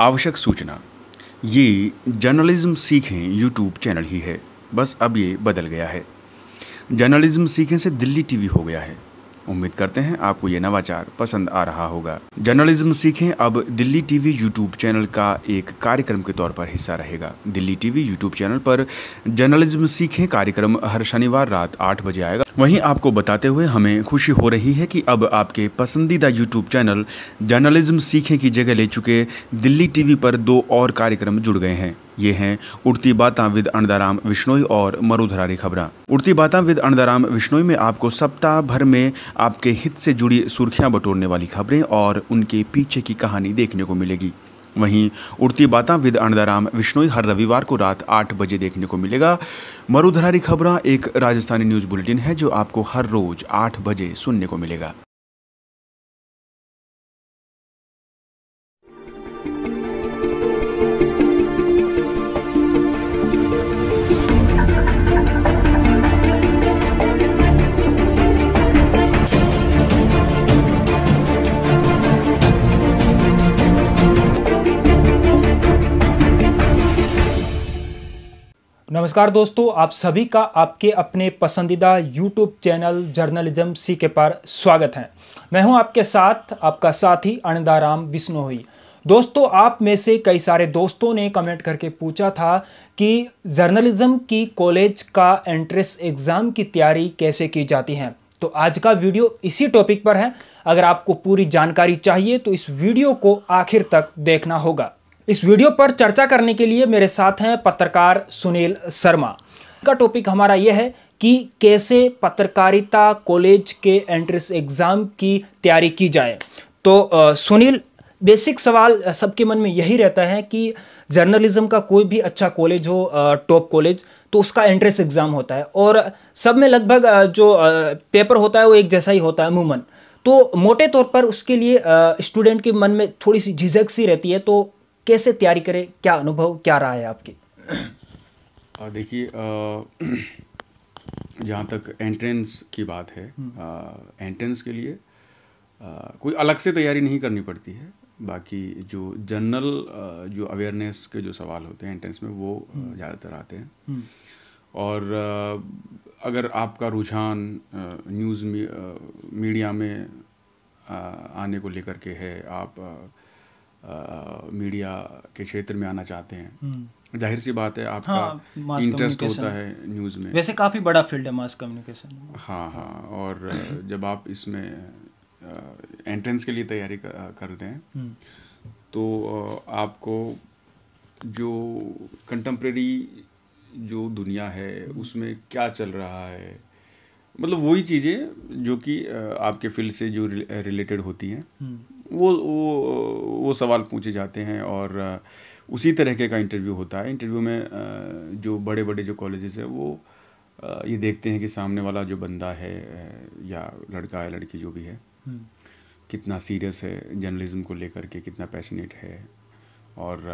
आवश्यक सूचना ये जर्नलिज्म सीखें यूट्यूब चैनल ही है बस अब ये बदल गया है जर्नलिज्म सीखें से दिल्ली टीवी हो गया है उम्मीद करते हैं आपको ये नवाचार पसंद आ रहा होगा जर्नलिज्म सीखें अब दिल्ली टीवी यूट्यूब चैनल का एक कार्यक्रम के तौर पर हिस्सा रहेगा दिल्ली टीवी यूट्यूब चैनल पर जर्नलिज्म सीखें कार्यक्रम हर शनिवार रात आठ बजे आएगा वहीं आपको बताते हुए हमें खुशी हो रही है कि अब आपके पसंदीदा यूट्यूब चैनल जर्नलिज्म सीखें की जगह ले चुके दिल्ली टीवी पर दो और कार्यक्रम जुड़ गए हैं ये हैं उड़ती बाता विद अणदाराम विश्नोई और मरुधरारी खबर उड़ती बाता विद अणदाराम विश्नोई में आपको सप्ताह भर में आपके हित से जुड़ी सुर्खियां बटोरने वाली खबरें और उनके पीछे की कहानी देखने को मिलेगी वहीं उड़ती बातें विद अनदाराम विश्नोई हर रविवार को रात आठ बजे देखने को मिलेगा मरुधरारी खबर एक राजस्थानी न्यूज़ बुलेटिन है जो आपको हर रोज आठ बजे सुनने को मिलेगा नमस्कार दोस्तों आप सभी का आपके अपने पसंदीदा यूट्यूब चैनल जर्नलिज्म सी के पर स्वागत है मैं हूं आपके साथ आपका साथी अनंदाराम बिश्नोई दोस्तों आप में से कई सारे दोस्तों ने कमेंट करके पूछा था कि जर्नलिज्म की कॉलेज का एंट्रेंस एग्ज़ाम की तैयारी कैसे की जाती है तो आज का वीडियो इसी टॉपिक पर है अगर आपको पूरी जानकारी चाहिए तो इस वीडियो को आखिर तक देखना होगा इस वीडियो पर चर्चा करने के लिए मेरे साथ हैं पत्रकार सुनील शर्मा का टॉपिक हमारा यह है कि कैसे पत्रकारिता कॉलेज के एंट्रेंस एग्ज़ाम की तैयारी की जाए तो आ, सुनील बेसिक सवाल सबके मन में यही रहता है कि जर्नलिज्म का कोई भी अच्छा कॉलेज हो टॉप कॉलेज तो उसका एंट्रेंस एग्ज़ाम होता है और सब में लगभग जो पेपर होता है वो एक जैसा ही होता है अमूमन तो मोटे तौर पर उसके लिए स्टूडेंट के मन में थोड़ी सी झिझक सी रहती है तो कैसे तैयारी करें क्या अनुभव क्या रहा है आपके देखिए जहाँ तक एंट्रेंस की बात है एंट्रेंस हम्म। के लिए आ, कोई अलग से तैयारी नहीं करनी पड़ती है बाकी जो जनरल जो अवेयरनेस के जो सवाल होते हैं एंट्रेंस में वो हम्म। ज़्यादातर आते हैं हम्म। और आ, अगर आपका रुझान न्यूज़ मी, मीडिया में आ, आने को लेकर के है आप मीडिया के क्षेत्र में आना चाहते हैं हम्म। जाहिर सी बात है हाँ, आपका हाँ, इंटरेस्ट होता है न्यूज़ में वैसे काफ़ी बड़ा फील्ड है मास कम्युनिकेशन हाँ हाँ और जब आप इसमें एंट्रेंस के लिए तैयारी करते हैं हम्म। तो आपको जो कंटेम्प्रेरी जो दुनिया है हम्म। उसमें क्या चल रहा है मतलब वही चीज़ें जो कि आपके फील्ड से जो रिलेटेड होती हैं वो वो वो सवाल पूछे जाते हैं और उसी तरह का इंटरव्यू होता है इंटरव्यू में जो बड़े बड़े जो कॉलेजेस है वो ये देखते हैं कि सामने वाला जो बंदा है या लड़का है लड़की जो भी है हम्म। कितना सीरियस है जर्नलिज्म को लेकर के कितना पैशनेट है और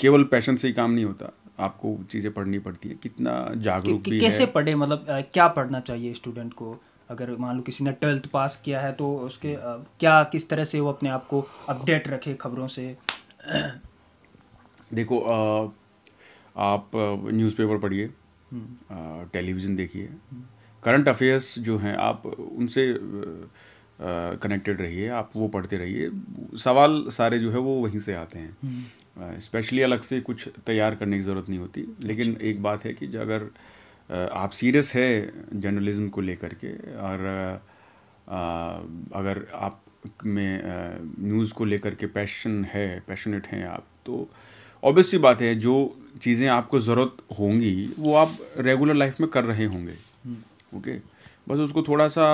केवल पैशन से ही काम नहीं होता आपको चीज़ें पढ़नी पड़ती है कितना जागरूक कि, भी कैसे है। पढ़े मतलब क्या पढ़ना चाहिए स्टूडेंट को अगर मान लो किसी ने ट्वेल्थ पास किया है तो उसके क्या किस तरह से वो अपने आप को अपडेट रखे खबरों से देखो आ, आप न्यूज़पेपर पढ़िए टेलीविज़न हम्म। देखिए करंट अफेयर्स जो हैं आप उनसे कनेक्टेड रहिए आप वो पढ़ते रहिए सवाल सारे जो है वो वहीं से आते हैं स्पेशली हम्म। अलग से कुछ तैयार करने की ज़रूरत नहीं होती लेकिन अच्छा। एक बात है कि अगर आप सीरियस है जर्नलिज़्म को लेकर के और अगर आप में न्यूज़ को लेकर के पैशन है पैशनेट हैं आप तो ऑब्वियसली बात है जो चीज़ें आपको ज़रूरत होंगी वो आप रेगुलर लाइफ में कर रहे होंगे ओके हम्म। okay? बस उसको थोड़ा सा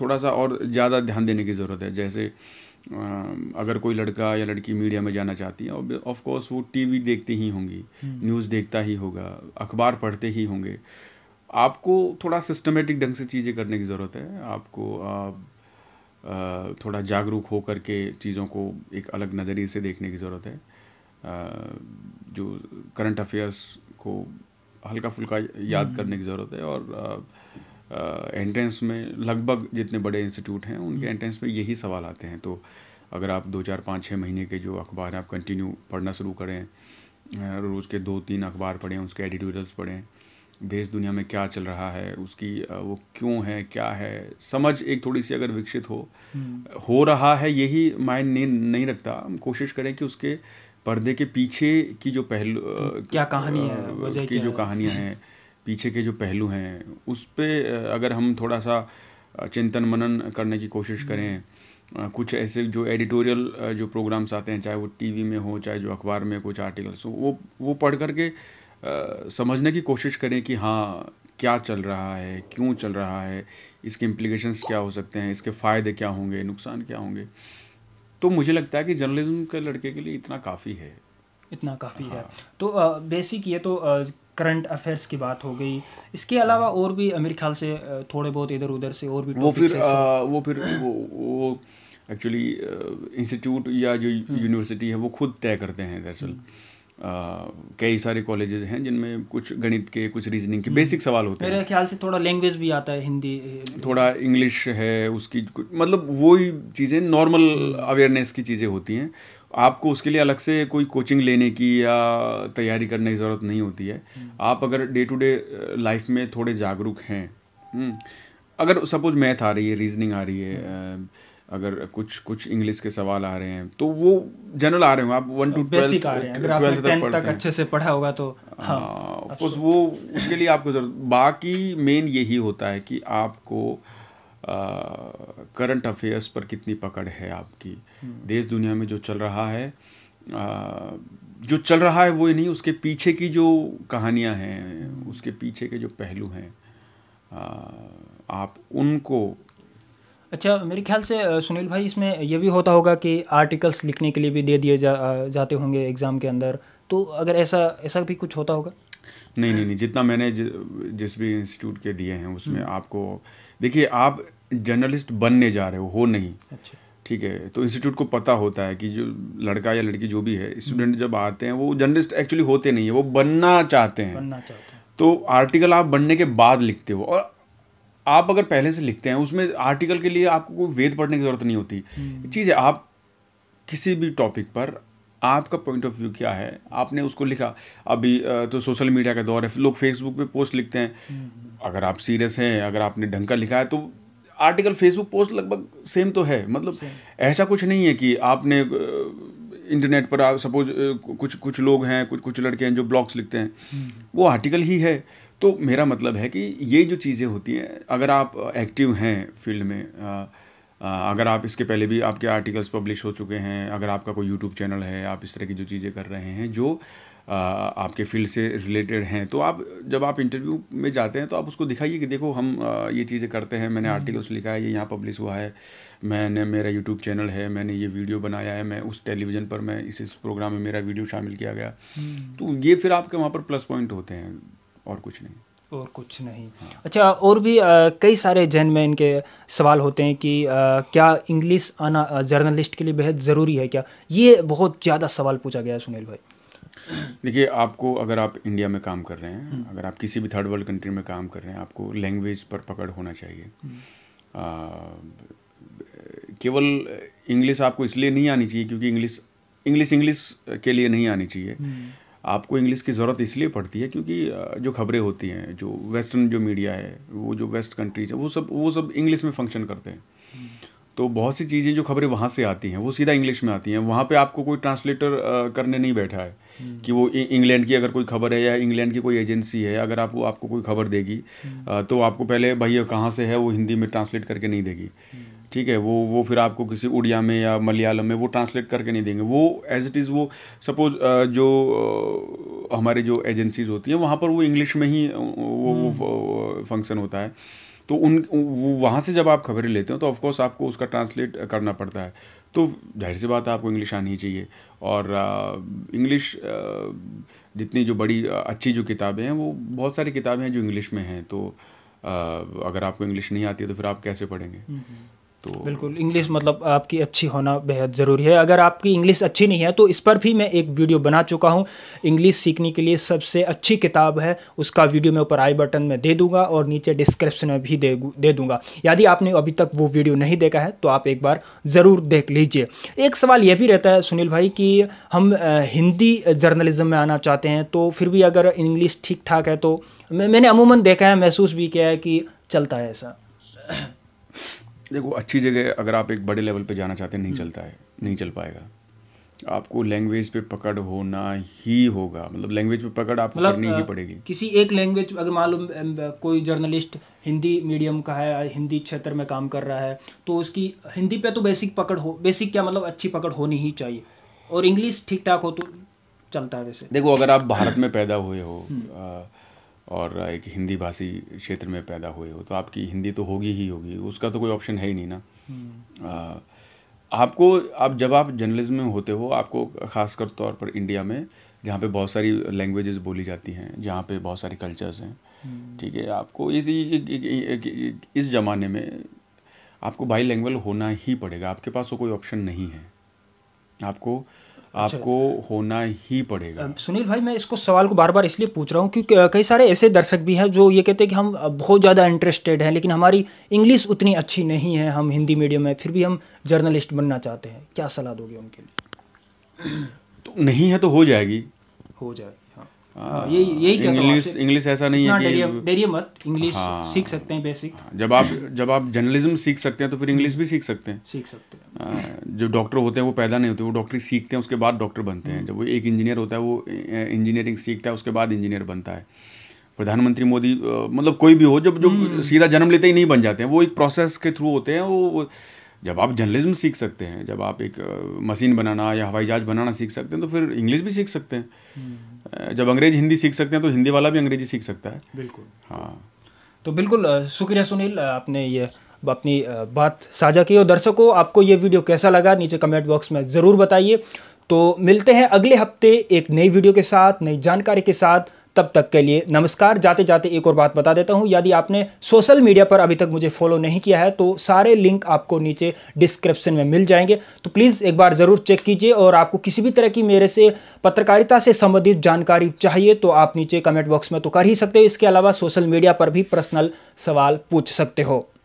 थोड़ा सा और ज़्यादा ध्यान देने की ज़रूरत है जैसे अगर कोई लड़का या लड़की मीडिया में जाना चाहती है ऑफ कोर्स वो टीवी देखते ही होंगी न्यूज़ हम्म। देखता ही होगा अखबार पढ़ते ही होंगे आपको थोड़ा सिस्टमेटिक ढंग से चीज़ें करने की ज़रूरत है आपको आप, थोड़ा जागरूक हो करके चीज़ों को एक अलग नज़रिए से देखने की ज़रूरत है जो करंट अफेयर्स को हल्का फुल्का याद हम्म। करने की ज़रूरत है और एंट्रेंस में लगभग जितने बड़े इंस्टीट्यूट हैं उनके एंट्रेंस में यही सवाल आते हैं तो अगर आप दो चार पाँच छः महीने के जो अखबार हैं आप कंटिन्यू पढ़ना शुरू करें रोज़ के दो तीन अखबार पढ़ें उसके एडिटोरियल्स पढ़ें देश दुनिया में क्या चल रहा है उसकी वो क्यों है क्या है समझ एक थोड़ी सी अगर विकसित हो हम्म। हो रहा है यही माइंड नहीं नहीं रखता हम कोशिश करें कि उसके पर्दे के पीछे की जो पहलू क्या कहानी है की जो कहानियाँ हैं पीछे के जो पहलू हैं उस पर अगर हम थोड़ा सा चिंतन मनन करने की कोशिश हम्म। करें कुछ ऐसे जो एडिटोरियल जो प्रोग्राम्स आते हैं चाहे वो टीवी में हो चाहे जो अखबार में कुछ आर्टिकल्स हो वो वो पढ़ करके समझने की कोशिश करें कि हाँ क्या चल रहा है क्यों चल रहा है इसके इम्प्लीकेशंस क्या हो सकते हैं इसके फ़ायदे क्या होंगे नुकसान क्या होंगे तो मुझे लगता है कि जर्नलिज्म के लड़के के लिए इतना काफ़ी है इतना काफ़ी हाँ। है तो बेसिक ये तो करंट अफेयर्स की बात हो गई इसके अलावा और भी मेरे ख्याल से थोड़े बहुत इधर उधर से और भी वो फिर आ, वो फिर वो, वो एक्चुअली इंस्टीट्यूट या जो यूनिवर्सिटी हम्म। है वो खुद तय करते हैं दरअसल हम्म। कई सारे कॉलेजेस हैं जिनमें कुछ गणित के कुछ रीजनिंग के बेसिक हम्म। सवाल होते हैं मेरे ख्याल से थोड़ा लैंग्वेज भी आता है हिंदी थोड़ा इंग्लिश है उसकी मतलब वही चीज़ें नॉर्मल अवेयरनेस की चीज़ें होती हैं आपको उसके लिए अलग से कोई कोचिंग लेने की या तैयारी करने की ज़रूरत नहीं होती है हम्म। आप अगर डे टू डे लाइफ में थोड़े जागरूक हैं हम्म, अगर सपोज मैथ आ रही है रीजनिंग आ रही है हम्म। uh, अगर कुछ कुछ इंग्लिश के सवाल आ रहे हैं तो वो जनरल आ रहे हो आप वन टू बेसिक आ रहे हैं अगर आपने तक अच्छे से पढ़ा होगा तो हाँ, हाँ वो उसके लिए आपको जरूरत बाकी मेन यही होता है कि आपको करंट अफेयर्स पर कितनी पकड़ है आपकी हम्म। देश दुनिया में जो चल रहा है आ, जो चल रहा है वो ही नहीं उसके पीछे की जो कहानियां हैं उसके पीछे के जो पहलू हैं आप उनको अच्छा मेरे ख्याल से सुनील भाई इसमें यह भी होता होगा कि आर्टिकल्स लिखने के लिए भी दे दिए जा, जाते होंगे एग्ज़ाम के अंदर तो अगर ऐसा ऐसा भी कुछ होता होगा नहीं नहीं नहीं जितना मैंने ज, जिस भी इंस्टीट्यूट के दिए हैं उसमें हम्म। आपको देखिए आप जर्नलिस्ट बनने जा रहे हो हो नहीं अच्छा ठीक है तो इंस्टीट्यूट को पता होता है कि जो लड़का या लड़की जो भी है स्टूडेंट हम्म। जब आते हैं वो जर्नलिस्ट एक्चुअली होते नहीं है वो बनना चाहते हैं बनना चाहते हैं तो आर्टिकल आप बनने के बाद लिखते हो और आप अगर पहले से लिखते हैं उसमें आर्टिकल के लिए आपको कोई वेद पढ़ने की ज़रूरत नहीं होती हम्म। चीज़ है आप किसी भी टॉपिक पर आपका पॉइंट ऑफ व्यू क्या है आपने उसको लिखा अभी तो सोशल मीडिया का दौर है लोग फेसबुक पे पोस्ट लिखते हैं हम्म। अगर आप सीरियस हैं अगर आपने ढंग का लिखा है तो आर्टिकल फेसबुक पोस्ट लगभग सेम तो है मतलब ऐसा कुछ नहीं है कि आपने इंटरनेट पर आप सपोज कुछ कुछ लोग हैं कुछ कुछ लड़के हैं जो ब्लॉग्स लिखते हैं हम्म। वो आर्टिकल ही है तो मेरा मतलब है कि ये जो चीज़ें होती हैं अगर आप एक्टिव हैं फील्ड में अगर आप इसके पहले भी आपके आर्टिकल्स पब्लिश हो चुके हैं अगर आपका कोई यूट्यूब चैनल है आप इस तरह की जो चीज़ें कर रहे हैं जो आपके फील्ड से रिलेटेड हैं तो आप जब आप इंटरव्यू में जाते हैं तो आप उसको दिखाइए कि देखो हम ये चीज़ें करते हैं मैंने आर्टिकल्स हम्म। लिखा है ये यहाँ पब्लिश हुआ है मैंने मेरा यूट्यूब चैनल है मैंने ये वीडियो बनाया है मैं उस टेलीविज़न पर मैं इस इस प्रोग्राम में मेरा वीडियो शामिल किया गया हम्म। तो ये फिर आपके वहाँ पर प्लस पॉइंट होते हैं और कुछ नहीं और कुछ नहीं अच्छा और भी आ, कई सारे जहन में इनके सवाल होते हैं कि आ, क्या इंग्लिश आना जर्नलिस्ट के लिए बेहद ज़रूरी है क्या ये बहुत ज़्यादा सवाल पूछा गया है सुनील भाई देखिए आपको अगर आप इंडिया में काम कर रहे हैं हम्म। अगर आप किसी भी थर्ड वर्ल्ड कंट्री में काम कर रहे हैं आपको लैंग्वेज पर पकड़ होना चाहिए हम्म। केवल इंग्लिश आपको इसलिए नहीं आनी चाहिए क्योंकि इंग्लिश इंग्लिश इंग्लिश के लिए नहीं आनी चाहिए हम्म। आपको इंग्लिश की ज़रूरत इसलिए पड़ती है क्योंकि जो खबरें होती हैं जो वेस्टर्न जो मीडिया है वो जो वेस्ट कंट्रीज है वो सब वो सब इंग्लिश में फंक्शन करते हैं तो बहुत सी चीज़ें जो खबरें वहाँ से आती हैं वो सीधा इंग्लिश में आती हैं वहाँ पे आपको कोई ट्रांसलेटर करने नहीं बैठा है कि वो इंग्लैंड की अगर कोई खबर है या इंग्लैंड की कोई एजेंसी है अगर आप वो आपको कोई खबर देगी तो आपको पहले भाई कहाँ से है वो हिंदी में ट्रांसलेट करके नहीं देगी ठीक है वो वो फिर आपको किसी उड़िया में या मलयालम में वो ट्रांसलेट करके नहीं देंगे वो एज इट इज़ वो सपोज जो हमारे जो एजेंसीज होती हैं वहाँ पर वो इंग्लिश में ही वो वो फंक्शन हम्म। होता है तो उन वो वहाँ से जब आप खबरें लेते हो तो ऑफकोर्स आपको उसका ट्रांसलेट करना पड़ता है तो जाहिर सी बात है आपको इंग्लिश आनी चाहिए और इंग्लिश जितनी जो बड़ी अच्छी जो किताबें हैं वो बहुत सारी किताबें हैं जो इंग्लिश में हैं तो आ, अगर आपको इंग्लिश नहीं आती है तो फिर आप कैसे पढ़ेंगे हम्म, हम्म। तो बिल्कुल इंग्लिश मतलब आपकी अच्छी होना बेहद ज़रूरी है अगर आपकी इंग्लिश अच्छी नहीं है तो इस पर भी मैं एक वीडियो बना चुका हूँ इंग्लिश सीखने के लिए सबसे अच्छी किताब है उसका वीडियो मैं ऊपर आई बटन में दे दूंगा और नीचे डिस्क्रिप्शन में भी दे दे दूंगा यदि आपने अभी तक वो वीडियो नहीं देखा है तो आप एक बार ज़रूर देख लीजिए एक सवाल यह भी रहता है सुनील भाई कि हम हिंदी जर्नलिज्म में आना चाहते हैं तो फिर भी अगर इंग्लिश ठीक ठाक है तो मैंने अमूमन देखा है महसूस भी किया है कि चलता है ऐसा देखो अच्छी जगह अगर आप एक बड़े लेवल पे जाना चाहते हैं नहीं हम्म। चलता है नहीं चल पाएगा आपको लैंग्वेज पे पकड़ होना ही होगा मतलब लैंग्वेज पे पकड़ आपको मतलब, करनी ही पड़ेगी किसी एक लैंग्वेज अगर मान लो कोई जर्नलिस्ट हिंदी मीडियम का है हिंदी क्षेत्र में काम कर रहा है तो उसकी हिंदी पे तो बेसिक पकड़ हो बेसिक क्या मतलब अच्छी पकड़ होनी ही चाहिए और इंग्लिश ठीक ठाक हो तो चलता है वैसे देखो अगर आप भारत में पैदा हुए हो हम्म। और एक हिंदी भाषी क्षेत्र में पैदा हुए हो तो आपकी हिंदी तो होगी ही होगी उसका तो कोई ऑप्शन है ही नहीं ना हम्म। आपको आप जब आप जर्नलिज्म में होते हो आपको ख़ासकर तौर पर इंडिया में जहाँ पे बहुत सारी लैंग्वेजेस बोली जाती हैं जहाँ पे बहुत सारे कल्चर्स हैं हम्म। ठीक है आपको इस इस ज़माने में आपको बाई लैंग्वेज होना ही पड़ेगा आपके पास तो कोई ऑप्शन नहीं है आपको अच्छा। आपको होना ही पड़ेगा सुनील भाई मैं इसको सवाल को बार बार इसलिए पूछ रहा हूँ क्योंकि कई सारे ऐसे दर्शक भी हैं जो ये कहते हैं कि हम बहुत ज़्यादा इंटरेस्टेड हैं लेकिन हमारी इंग्लिश उतनी अच्छी नहीं है हम हिंदी मीडियम में फिर भी हम जर्नलिस्ट बनना चाहते हैं क्या सलाह दोगे उनके लिए तो नहीं है तो हो जाएगी हो जाएगी हाँ, यही यही इंग्लिश इंग्लिश ऐसा नहीं है कि डरिए मत इंग्लिश हाँ, सीख सकते हैं बेसिक जब आप जब आप जर्नलिज्म सीख सकते हैं तो फिर इंग्लिश भी सीख सकते हैं सीख सकते हैं हाँ, जो डॉक्टर होते हैं वो पैदा नहीं होते वो डॉक्टरी सीखते हैं उसके बाद डॉक्टर बनते हैं हम्म। जब वो एक इंजीनियर होता है वो इंजीनियरिंग सीखता है उसके बाद इंजीनियर बनता है प्रधानमंत्री मोदी मतलब कोई भी हो जब जो हम्म। सीधा जन्म लेते ही नहीं बन जाते हैं वो एक प्रोसेस के थ्रू होते हैं वो जब आप जर्नलिज्म सीख सकते हैं जब आप एक मशीन बनाना या हवाई जहाज बनाना सीख सकते हैं तो फिर इंग्लिश भी सीख सकते हैं हम्म। जब अंग्रेज हिंदी सीख सकते हैं तो हिंदी वाला भी अंग्रेजी सीख सकता है बिल्कुल हाँ तो बिल्कुल शुक्रिया सुनील आपने ये अपनी बात साझा की और दर्शकों आपको ये वीडियो कैसा लगा नीचे कमेंट बॉक्स में ज़रूर बताइए तो मिलते हैं अगले हफ्ते एक नई वीडियो के साथ नई जानकारी के साथ तब तक के लिए नमस्कार जाते जाते एक और बात बता देता हूँ यदि आपने सोशल मीडिया पर अभी तक मुझे फॉलो नहीं किया है तो सारे लिंक आपको नीचे डिस्क्रिप्शन में मिल जाएंगे तो प्लीज़ एक बार ज़रूर चेक कीजिए और आपको किसी भी तरह की मेरे से पत्रकारिता से संबंधित जानकारी चाहिए तो आप नीचे कमेंट बॉक्स में तो कर ही सकते हो इसके अलावा सोशल मीडिया पर भी पर्सनल सवाल पूछ सकते हो